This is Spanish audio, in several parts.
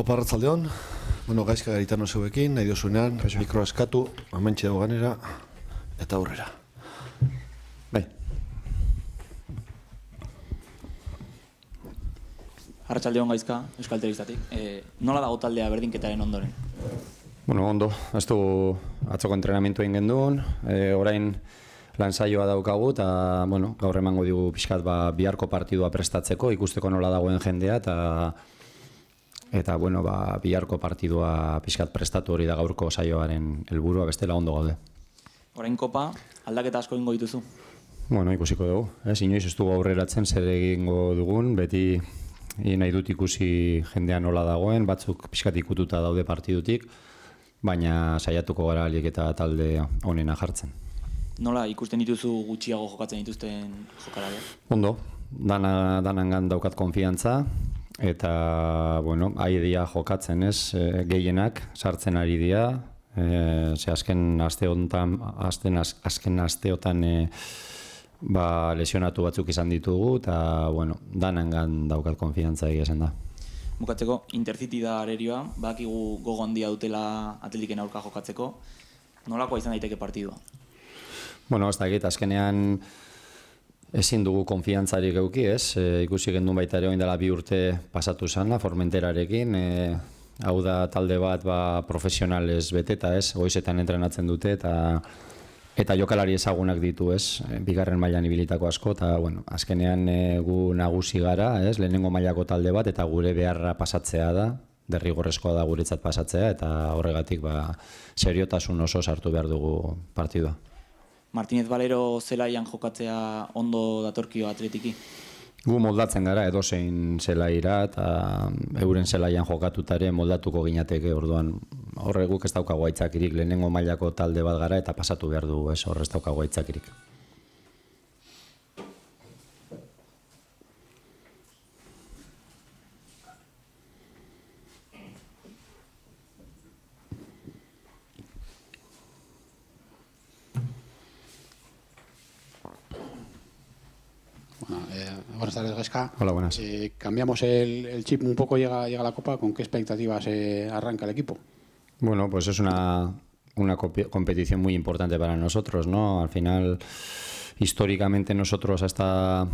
Opa, Bueno, gaizka garitano zeuekin, nahi dozunean, mikro askatu, amantxe dago ganera, eta aurrera. Bai. Arratxaldeon gaizka, Euskal eh, nola dago taldea berdinketaren ondoren? Bueno, ondo. Aztu atzoko entrenamentu egin gendun. E, orain lan daukagu, eta bueno, gaur emango digu pixkat ba, biharko partidua prestatzeko, ikusteko nola dagoen jendea, eta... Eta bueno, ba, biharko partidua pixkat prestatu hori da gaurko saioaren helburua bestela ondo gaude. Orain kopa, aldaketa asko ingo dituzu? Bueno, ikusiko dugu. Ez, inoiz ez dugu aurreratzen zer egingo dugun, beti nahi dut ikusi jendean nola dagoen, batzuk pixkat ikututa daude partidutik, baina saiatuko gara aliek eta talde honena jartzen. Nola ikusten dituzu gutxiago jokatzen dituzten jokalariak? Ondo, dana, danangan daukat konfiantza, eta bueno, ahí dia jokatzen, ez, geienak, gehienak sartzen ari dira. Eh, azken aste honetan, azken asteotan e, ba, lesionatu batzuk izan ditugu eta bueno, danangan daukat konfiantza egia esan da. Bukatzeko Intercity da arerioa, badakigu gogo handia dutela Atletiken aurka jokatzeko. Nolakoa izan daiteke partidua? Bueno, hasta aquí, azkenean Ezin dugu konfiantzarik euki, ez? E, ikusi gendun baita ere oindela bi urte pasatu zana, formenterarekin. E, hau da talde bat ba, profesionalez beteta, ez? Goizetan entrenatzen dute eta eta jokalari ezagunak ditu, ez? E, bigarren mailan ibilitako asko eta bueno, azkenean gu nagusi gara, ez? Lehenengo mailako talde bat eta gure beharra pasatzea da, derrigorrezkoa da guretzat pasatzea eta horregatik ba seriotasun oso sartu behar dugu partidua. Martínez Valero zelaian jokatzea ondo datorkio atletiki? Gu moldatzen gara edo zein zelaira eta euren zelaian jokatutare moldatuko ginateke orduan horre guk ez daukagu aitzakirik lehenengo mailako talde bat gara eta pasatu behar du ez horre ez daukagu aitzakirik. Eh, buenas tardes, Hola, buenas. Eh, cambiamos el, chip un poco, llega, llega la Copa. ¿Con qué expectativas eh, arranca el equipo? Bueno, pues es una, una competición muy importante para nosotros, ¿no? Al final, históricamente nosotros a esta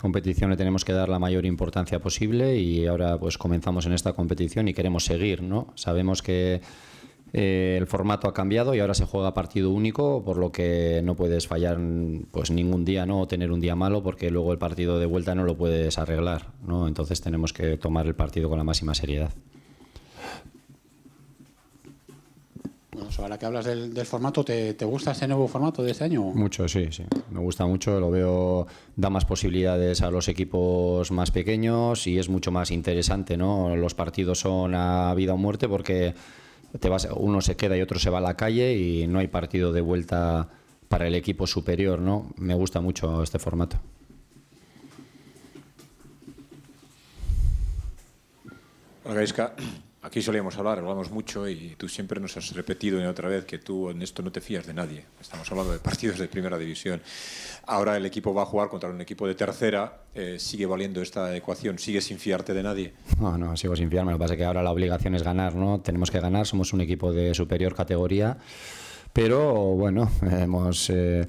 competición le tenemos que dar la mayor importancia posible y ahora pues comenzamos en esta competición y queremos seguir, ¿no? Sabemos que eh, el formato ha cambiado y ahora se juega partido único, por lo que no puedes fallar pues ningún día, ¿no? O tener un día malo, porque luego el partido de vuelta no lo puedes arreglar, ¿no? Entonces tenemos que tomar el partido con la máxima seriedad. ahora que hablas del, formato, ¿te, ¿te, gusta ese nuevo formato de este año? Mucho, sí, sí. Me gusta mucho, lo veo, da más posibilidades a los equipos más pequeños y es mucho más interesante, ¿no? Los partidos son a vida o muerte porque uno se queda y otro se va a la calle y no hay partido de vuelta para el equipo superior, ¿no? Me gusta mucho este formato. Aquí solíamos hablar, hablamos mucho y tú siempre nos has repetido una otra vez que tú en esto no te fías de nadie. Estamos hablando de partidos de primera división. Ahora el equipo va a jugar contra un equipo de tercera. Eh, ¿Sigue valiendo esta ecuación? ¿Sigue sin fiarte de nadie? No, no, sigo sin fiarme. Lo que pasa es que ahora la obligación es ganar, ¿no? Tenemos que ganar, somos un equipo de superior categoría pero bueno, hemos eh,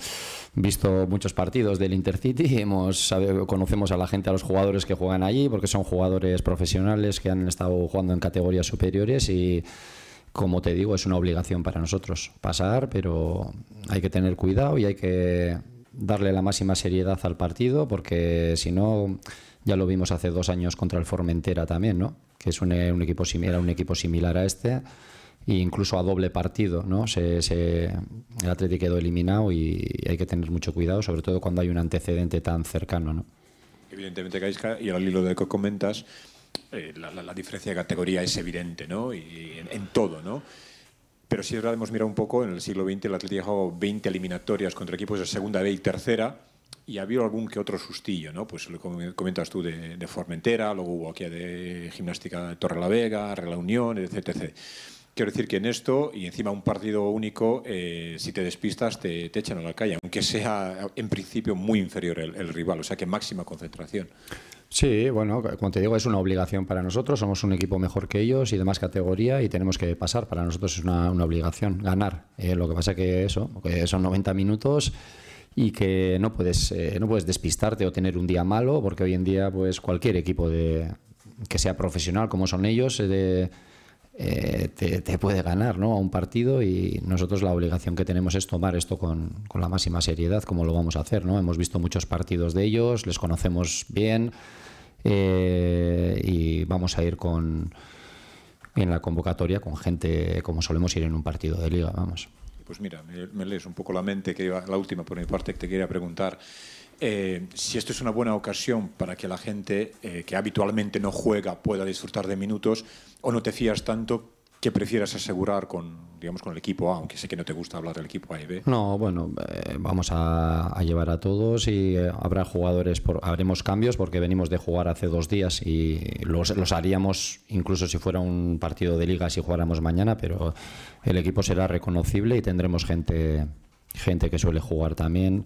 visto muchos partidos del Intercity, hemos, conocemos a la gente, a los jugadores que juegan allí, porque son jugadores profesionales que han estado jugando en categorías superiores y como te digo, es una obligación para nosotros pasar, pero hay que tener cuidado y hay que darle la máxima seriedad al partido, porque si no, ya lo vimos hace dos años contra el Formentera también, ¿no? Que es un, equipo, era un equipo similar a este e incluso a doble partido, ¿no? el Atlético quedó eliminado y hay que tener mucho cuidado, sobre todo cuando hay un antecedente tan cercano, ¿no? Evidentemente, Gaisca, y al hilo de lo que comentas, eh, la, diferencia de categoría es evidente, ¿no? Y, en, todo, ¿no? Pero si ahora hemos mirado un poco, en el siglo XX el Atlético ha jugado 20 eliminatorias contra equipos de segunda B y tercera, y ha habido algún que otro sustillo, ¿no? Pues lo comentas tú de, Formentera, luego hubo aquí de Gimnástica de Torre la Vega, Unión, etc. etc. Quiero decir que en esto, y encima un partido único, eh, si te despistas te, te, echan a la calle, aunque sea en principio muy inferior el, rival, o sea que máxima concentración. Sí, bueno, como te digo, es una obligación para nosotros, somos un equipo mejor que ellos y de más categoría y tenemos que pasar, para nosotros es una, obligación ganar. Eh, lo que pasa que eso, que son 90 minutos y que no puedes, eh, no puedes despistarte o tener un día malo, porque hoy en día pues cualquier equipo de, que sea profesional como son ellos, de, eh, te, puede ganar ¿no? a un partido y nosotros la obligación que tenemos es tomar esto con, la máxima seriedad, como lo vamos a hacer. ¿no? Hemos visto muchos partidos de ellos, les conocemos bien eh, y vamos a ir con en la convocatoria con gente como solemos ir en un partido de liga, vamos. Pues mira, me, me lees un poco la mente, que iba, la última por mi parte que te quería preguntar. Eh, si esto es una buena ocasión para que la gente eh, que habitualmente no juega pueda disfrutar de minutos o no te fías tanto que prefieras asegurar con, digamos, con el equipo A, aunque sé que no te gusta hablar del equipo A y B. No, bueno, eh, vamos a, llevar a todos y habrá jugadores, por, habremos cambios porque venimos de jugar hace dos días y los, haríamos incluso si fuera un partido de liga, si jugáramos mañana, pero el equipo será reconocible y tendremos gente, gente que suele jugar también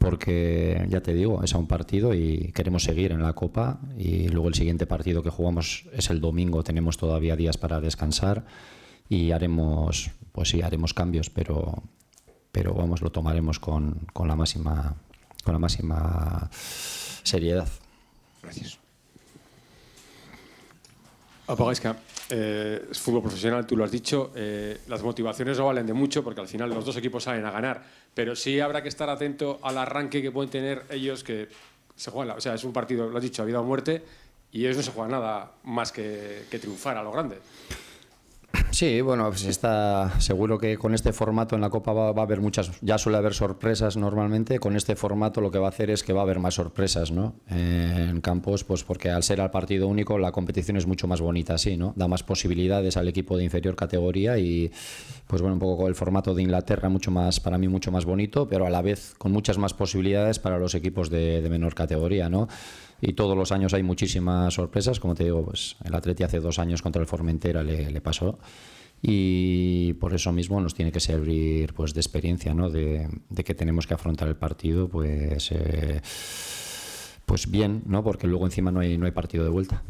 porque ya te digo, es a un partido y queremos seguir en la Copa y luego el siguiente partido que jugamos es el domingo, tenemos todavía días para descansar y haremos, pues sí, haremos cambios, pero, pero vamos, lo tomaremos con, con la máxima, con la máxima seriedad. Gracias. Apagaisca, eh, es fútbol profesional, tú lo has dicho, eh, las motivaciones no valen de mucho porque al final los dos equipos salen a ganar, pero sí habrá que estar atento al arranque que pueden tener ellos que se juegan, o sea, es un partido, lo has dicho, a vida o muerte, y ellos no se juegan nada más que triunfar a lo grande. Sí, bueno, pues está seguro que con este formato en la Copa va, a haber muchas, ya suele haber sorpresas normalmente, con este formato lo que va a hacer es que va a haber más sorpresas, ¿no? Eh, en campos, pues porque al ser al partido único la competición es mucho más bonita, sí, ¿no? Da más posibilidades al equipo de inferior categoría y, pues bueno, un poco con el formato de Inglaterra mucho más, para mí mucho más bonito, pero a la vez con muchas más posibilidades para los equipos de, de menor categoría, ¿no? y todos los años hay muchísimas sorpresas. Como te digo, pues el Atleti hace dos años contra el Formentera le, pasó y por eso mismo nos tiene que servir pues de experiencia, ¿no? De, que tenemos que afrontar el partido, pues eh, pues bien, ¿no? Porque luego encima no hay no hay partido de vuelta.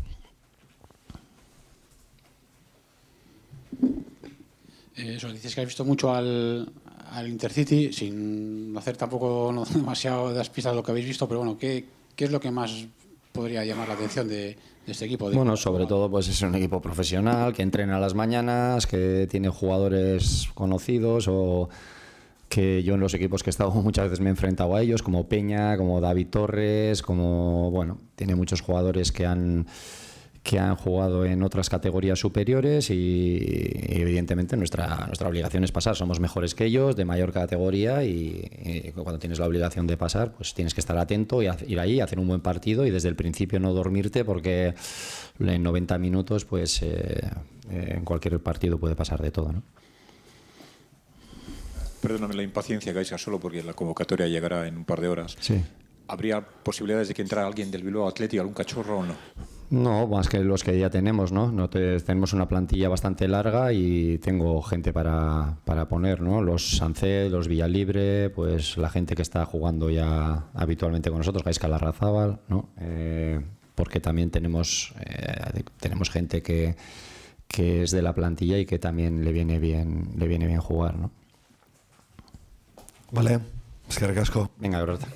Eh, eso, dices que has visto mucho al, al Intercity, sin hacer tampoco demasiado las pistas de lo que habéis visto, pero bueno, ¿qué, ¿qué es lo que más podría llamar la atención de, este equipo? bueno, sobre todo pues es un equipo profesional que entrena a las mañanas, que tiene jugadores conocidos o que yo en los equipos que he estado muchas veces me he enfrentado a ellos, como Peña, como David Torres, como, bueno, tiene muchos jugadores que han que han jugado en otras categorías superiores y, evidentemente nuestra, nuestra obligación es pasar. Somos mejores que ellos, de mayor categoría y, cuando tienes la obligación de pasar, pues tienes que estar atento y ir ahí, hacer un buen partido y desde el principio no dormirte porque en 90 minutos pues eh, eh, en cualquier partido puede pasar de todo. ¿no? Perdóname la impaciencia, Gaisa, solo porque la convocatoria llegará en un par de horas. ¿Habría posibilidades de que entrara alguien del Bilbao Atlético, algún cachorro o no? No, más que los que ya tenemos, ¿no? no tenemos una plantilla bastante larga y tengo gente para, para poner, ¿no? Los Sanced, los Villalibre, pues la gente que está jugando ya habitualmente con nosotros, Gaisca Larrazábal, ¿no? Eh, porque también tenemos, eh, tenemos gente que, es de la plantilla y que también le viene bien, le viene bien jugar, ¿no? Vale, es que recasco. Venga, grota.